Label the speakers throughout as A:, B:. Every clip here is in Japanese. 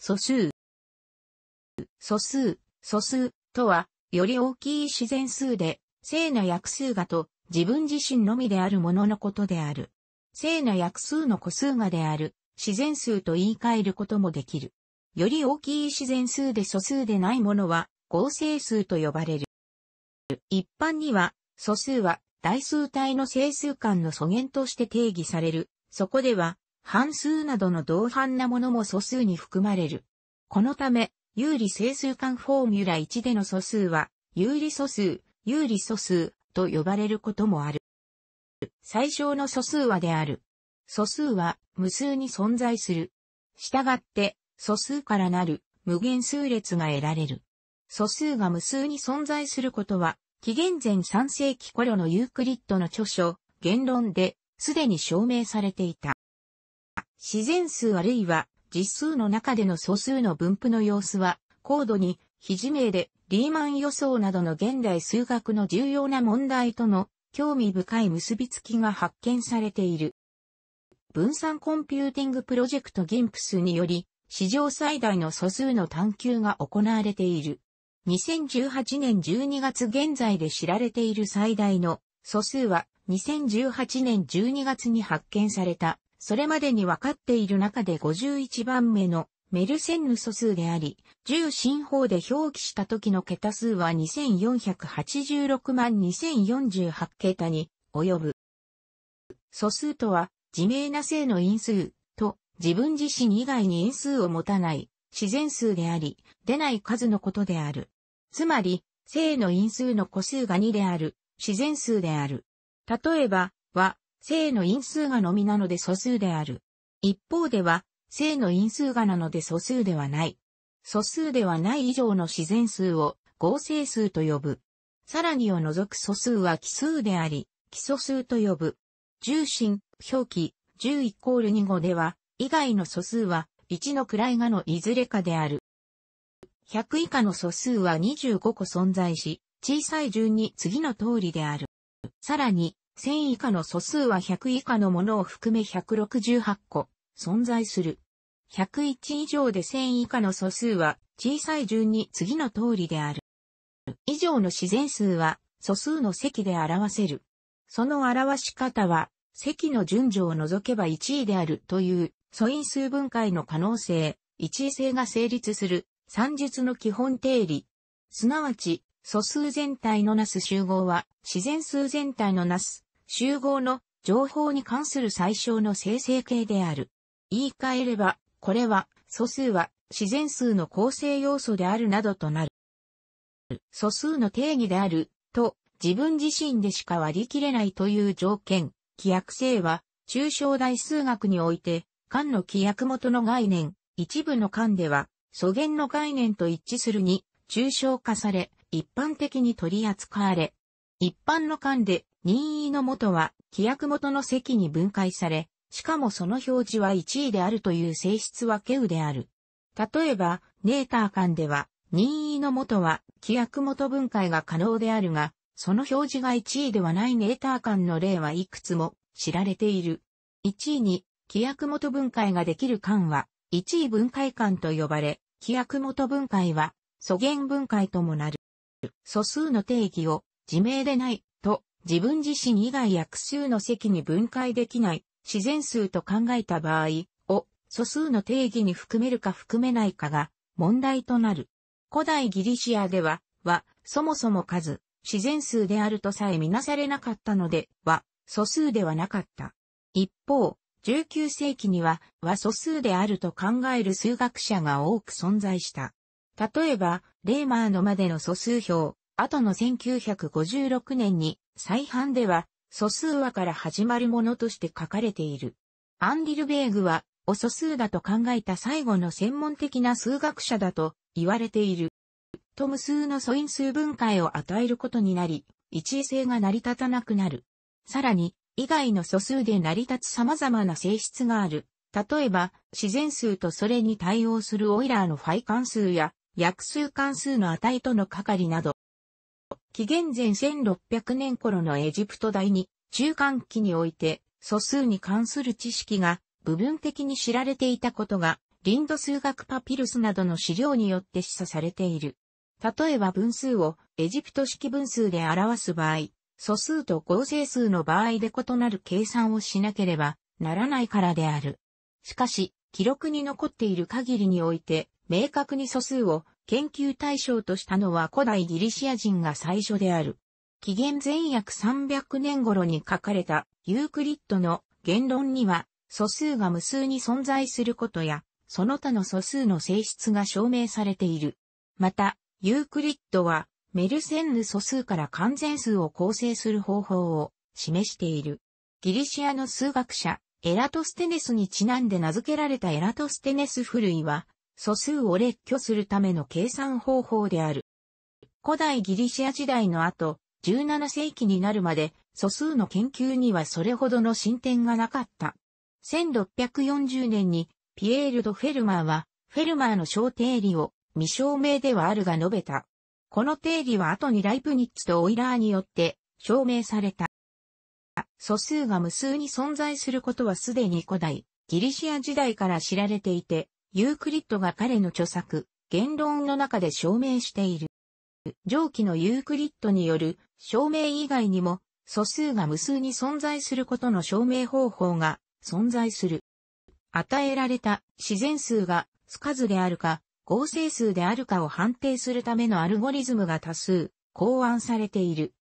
A: 素数。素数、素数とは、より大きい自然数で、正な約数がと、自分自身のみであるもののことである。正な約数の個数がである、自然数と言い換えることもできる。より大きい自然数で素数でないものは、合成数と呼ばれる。一般には、素数は、代数体の整数間の素源として定義される。そこでは、半数などの同伴なものも素数に含まれる。このため、有利整数間フォーミュラ1での素数は、有利素数、有利素数と呼ばれることもある。最小の素数はである。素数は無数に存在する。したがって、素数からなる無限数列が得られる。素数が無数に存在することは、紀元前3世紀頃のユークリッドの著書、言論で、すでに証明されていた。自然数あるいは実数の中での素数の分布の様子は、高度に非自明でリーマン予想などの現代数学の重要な問題との興味深い結びつきが発見されている。分散コンピューティングプロジェクトギンプスにより、史上最大の素数の探求が行われている。2018年12月現在で知られている最大の素数は2018年12月に発見されたそれまでに分かっている中で51番目のメルセンヌ素数であり、重心法で表記した時の桁数は2486万2048桁に及ぶ。素数とは、自明な性の因数と自分自身以外に因数を持たない自然数であり、出ない数のことである。つまり、性の因数の個数が2である、自然数である。例えば、和、正の因数がのみなので素数である。一方では、正の因数がなので素数ではない。素数ではない以上の自然数を合成数と呼ぶ。さらにを除く素数は奇数であり、奇素数と呼ぶ。重心、表記、10イコール2語では、以外の素数は1の位がのいずれかである。100以下の素数は25個存在し、小さい順に次の通りである。さらに、1000以下の素数は100以下のものを含め168個存在する。101以上で1000以下の素数は小さい順に次の通りである。以上の自然数は素数の積で表せる。その表し方は積の順序を除けば1位であるという素因数分解の可能性、1位性が成立する算術の基本定理。すなわち素数全体のなす集合は自然数全体のなす集合の情報に関する最小の生成形である。言い換えれば、これは、素数は自然数の構成要素であるなどとなる。素数の定義である、と、自分自身でしか割り切れないという条件、規約性は、抽象大数学において、間の規約元の概念、一部の間では、素源の概念と一致するに、抽象化され、一般的に取り扱われ、一般の間で任意の元は規約元の席に分解され、しかもその表示は1位であるという性質は稀有である。例えば、ネーター間では、任意の元は規約元分解が可能であるが、その表示が1位ではないネーター間の例はいくつも知られている。1位に、規約元分解ができる間は、1位分解間と呼ばれ、規約元分解は、素原分解ともなる。素数の定義を、自明でない自分自身以外約数の積に分解できない自然数と考えた場合を素数の定義に含めるか含めないかが問題となる。古代ギリシアでは、は、そもそも数、自然数であるとさえみなされなかったので、は、素数ではなかった。一方、19世紀には、は素数であると考える数学者が多く存在した。例えば、レーマーのまでの素数表、後の1956年に再版では素数和から始まるものとして書かれている。アンディルベーグは、お素数だと考えた最後の専門的な数学者だと言われている。と無数の素因数分解を与えることになり、一位性が成り立たなくなる。さらに、以外の素数で成り立つ様々な性質がある。例えば、自然数とそれに対応するオイラーのファイ関数や、約数関数の値との係など。紀元前1600年頃のエジプト代に中間期において素数に関する知識が部分的に知られていたことがリンド数学パピルスなどの資料によって示唆されている。例えば分数をエジプト式分数で表す場合、素数と合成数の場合で異なる計算をしなければならないからである。しかし、記録に残っている限りにおいて、明確に素数を研究対象としたのは古代ギリシア人が最初である。紀元前約300年頃に書かれたユークリッドの言論には素数が無数に存在することやその他の素数の性質が証明されている。また、ユークリッドはメルセンヌ素数から完全数を構成する方法を示している。ギリシアの数学者エラトステネスにちなんで名付けられたエラトステネス古いは素数を列挙するための計算方法である。古代ギリシア時代の後、17世紀になるまで素数の研究にはそれほどの進展がなかった。1640年にピエール・ド・フェルマーは、フェルマーの小定理を未証明ではあるが述べた。この定理は後にライプニッツとオイラーによって証明された。素数が無数に存在することはすでに古代、ギリシア時代から知られていて、ユークリッドが彼の著作、言論の中で証明している。上記のユークリッドによる証明以外にも素数が無数に存在することの証明方法が存在する。与えられた自然数が数かずであるか合成数であるかを判定するためのアルゴリズムが多数考案されている。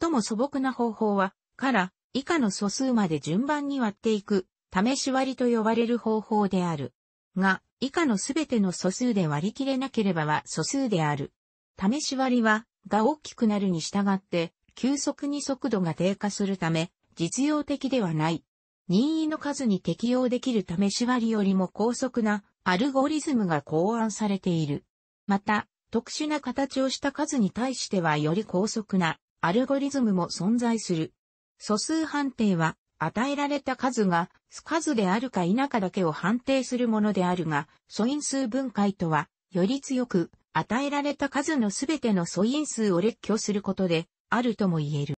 A: 最も素朴な方法は、から以下の素数まで順番に割っていく、試し割りと呼ばれる方法である。が、以下のすべての素数で割り切れなければは素数である。試し割りは、が大きくなるに従って、急速に速度が低下するため、実用的ではない。任意の数に適用できる試し割りよりも高速なアルゴリズムが考案されている。また、特殊な形をした数に対してはより高速なアルゴリズムも存在する。素数判定は与えられた数が数であるか否かだけを判定するものであるが、素因数分解とは、より強く、与えられた数のすべての素因数を列挙することで、あるとも言える。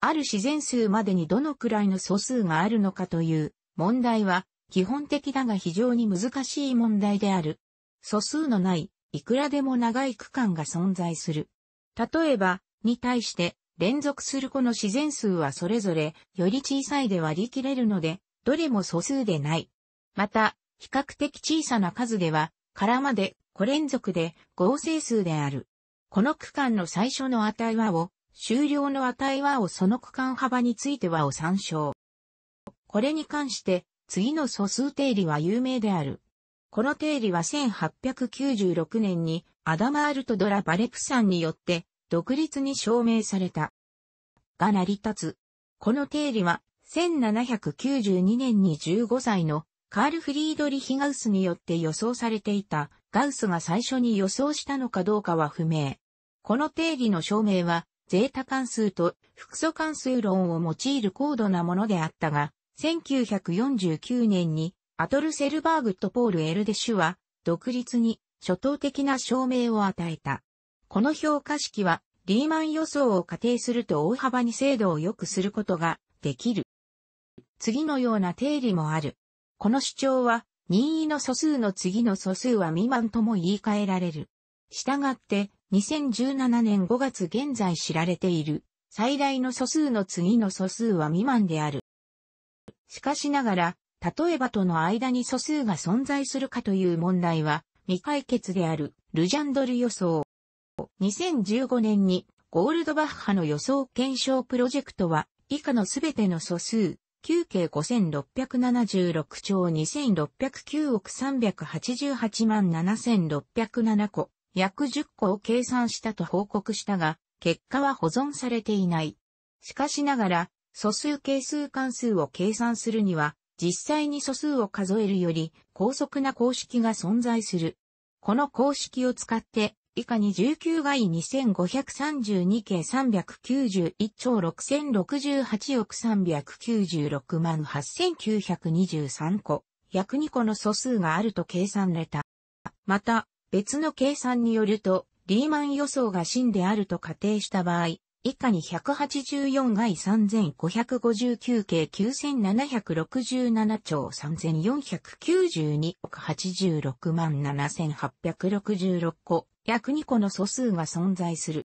A: ある自然数までにどのくらいの素数があるのかという問題は、基本的だが非常に難しい問題である。素数のない、いくらでも長い区間が存在する。例えば、に対して、連続する子の自然数はそれぞれより小さいで割り切れるので、どれも素数でない。また、比較的小さな数では、からまで5連続で合成数である。この区間の最初の値はを、終了の値はをその区間幅についてはを参照。これに関して、次の素数定理は有名である。この定理は1896年にアダマールとドラ・バレプさんによって独立に証明された。が成り立つ。この定理は、1792年に15歳のカール・フリードリヒ・ガウスによって予想されていた、ガウスが最初に予想したのかどうかは不明。この定理の証明は、ゼータ関数と複素関数論を用いる高度なものであったが、1949年にアトル・セルバーグとポール・エルデシュは、独立に初等的な証明を与えた。この評価式はリーマン予想を仮定すると大幅に精度を良くすることができる。次のような定理もある。この主張は任意の素数の次の素数は未満とも言い換えられる。したがって、2017年5月現在知られている最大の素数の次の素数は未満である。しかしながら、例えばとの間に素数が存在するかという問題は未解決であるルジャンドル予想。2015年にゴールドバッハの予想検証プロジェクトは以下のすべての素数、9計5676兆2609億388万7607個、約10個を計算したと報告したが、結果は保存されていない。しかしながら、素数係数関数を計算するには、実際に素数を数えるより高速な公式が存在する。この公式を使って以下に19外2532計391兆6068億396万8923個、約2個の素数があると計算れた。また、別の計算によると、リーマン予想が真であると仮定した場合、以下に184外3559計9767兆3492億86万7866個、約2個の素数が存在する。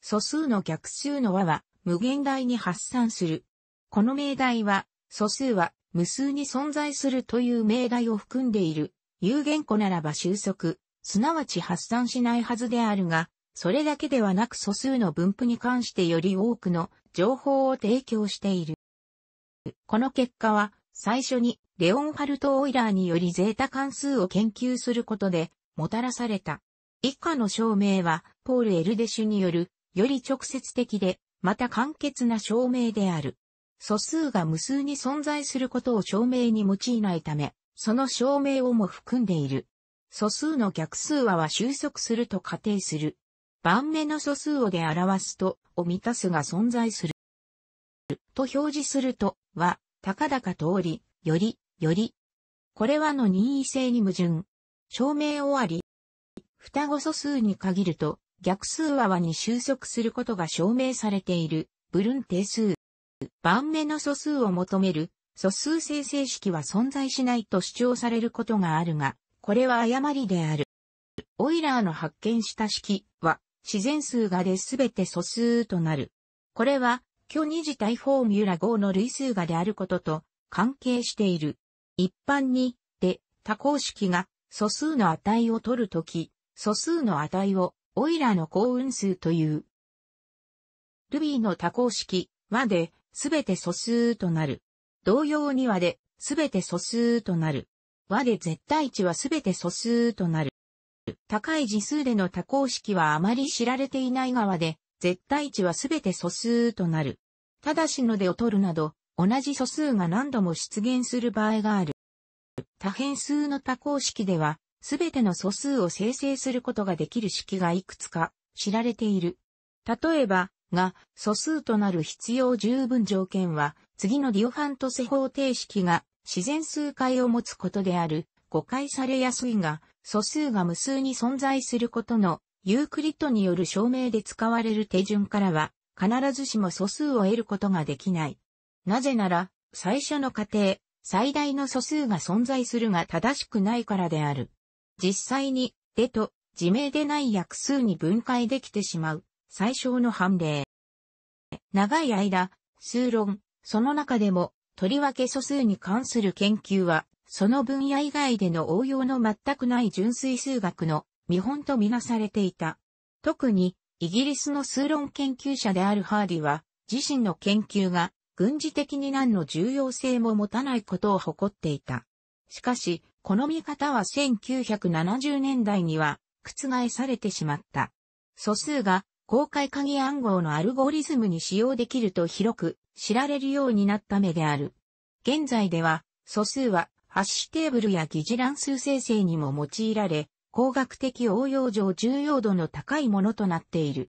A: 素数の逆数の和は無限大に発散する。この命題は、素数は無数に存在するという命題を含んでいる。有限個ならば収束、すなわち発散しないはずであるが、それだけではなく素数の分布に関してより多くの情報を提供している。この結果は、最初にレオンハルト・オイラーによりゼータ関数を研究することで、もたらされた。以下の証明は、ポール・エルデシュによる、より直接的で、また簡潔な証明である。素数が無数に存在することを証明に用いないため、その証明をも含んでいる。素数の逆数和は収束すると仮定する。番目の素数をで表すと、を満たすが存在する。と表示すると、は、たかだか通り、より、より。これはの任意性に矛盾。証明終わり、双子素数に限ると、逆数和和に収束することが証明されている、ブルン定数。番目の素数を求める、素数生成式は存在しないと主張されることがあるが、これは誤りである。オイラーの発見した式は、自然数がで全て素数となる。これは、虚二次体フォーミュラ5の類数がであることと関係している。一般に、で、多項式が素数の値を取るとき、素数の値をオイラの幸運数という。Ruby の多項式和で、すべて素数となる。同様に和で、すべて素数となる。和で絶対値はすべて素数となる。高い次数での多項式はあまり知られていない側和で、絶対値はすべて素数となる。ただしのでを取るなど、同じ素数が何度も出現する場合がある。多変数の多項式では、すべての素数を生成することができる式がいくつか知られている。例えば、が、素数となる必要十分条件は、次のディオファントセ方程式が自然数解を持つことである、誤解されやすいが、素数が無数に存在することの、ユークリットによる証明で使われる手順からは、必ずしも素数を得ることができない。なぜなら、最初の過程、最大の素数が存在するが正しくないからである。実際に、でと、自明でない約数に分解できてしまう、最小の判例。長い間、数論、その中でも、とりわけ素数に関する研究は、その分野以外での応用の全くない純粋数学の見本とみなされていた。特に、イギリスの数論研究者であるハーディは、自身の研究が軍事的に何の重要性も持たないことを誇っていた。しかし、この見方は1970年代には覆されてしまった。素数が公開鍵暗号のアルゴリズムに使用できると広く知られるようになった目である。現在では素数はハッシュテーブルや疑似乱数生成にも用いられ、工学的応用上重要度の高いものとなっている。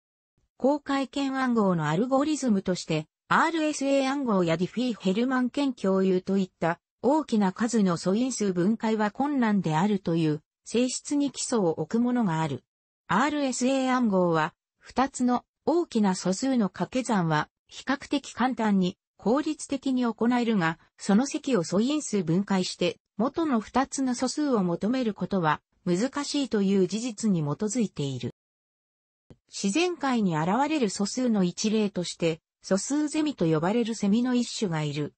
A: 公開鍵暗号のアルゴリズムとして、RSA 暗号やディフィー・ヘルマン鍵共有といった大きな数の素因数分解は困難であるという性質に基礎を置くものがある。RSA 暗号は、2つの大きな素数の掛け算は比較的簡単に効率的に行えるが、その積を素因数分解して元の2つの素数を求めることは難しいという事実に基づいている。自然界に現れる素数の一例として、素数ゼミと呼ばれるセミの一種がいる。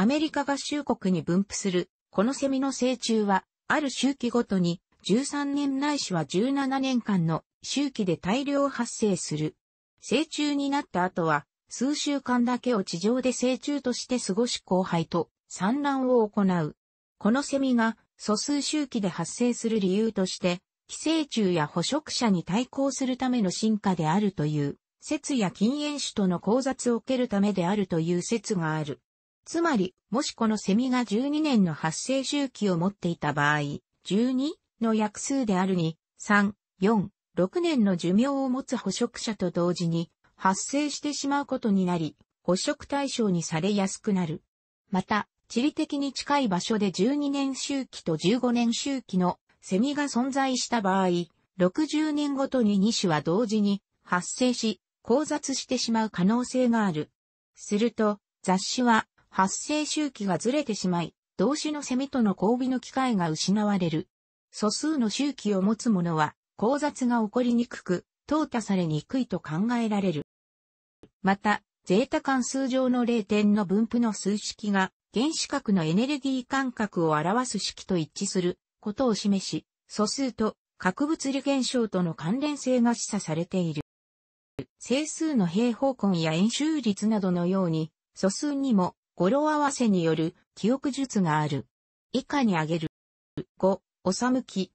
A: アメリカ合衆国に分布する、このセミの成虫は、ある周期ごとに、13年ないしは17年間の周期で大量発生する。成虫になった後は、数週間だけを地上で成虫として過ごし後輩と産卵を行う。このセミが素数周期で発生する理由として、寄生虫や捕食者に対抗するための進化であるという、説や禁煙種との交雑を受けるためであるという説がある。つまり、もしこのセミが12年の発生周期を持っていた場合、12の約数であるに、3、4、6年の寿命を持つ捕食者と同時に発生してしまうことになり、捕食対象にされやすくなる。また、地理的に近い場所で12年周期と15年周期のセミが存在した場合、60年ごとに2種は同時に発生し、交雑してしまう可能性がある。すると、雑誌は発生周期がずれてしまい、動詞のセミとの交尾の機会が失われる。素数の周期を持つものは、交雑が起こりにくく、淘汰されにくいと考えられる。また、ゼータ関数上の0点の分布の数式が、原子核のエネルギー間隔を表す式と一致することを示し、素数と核物理現象との関連性が示唆されている。整数の平方根や円周率などのように、素数にも語呂合わせによる記憶術がある。以下に挙げる。5、おさむき、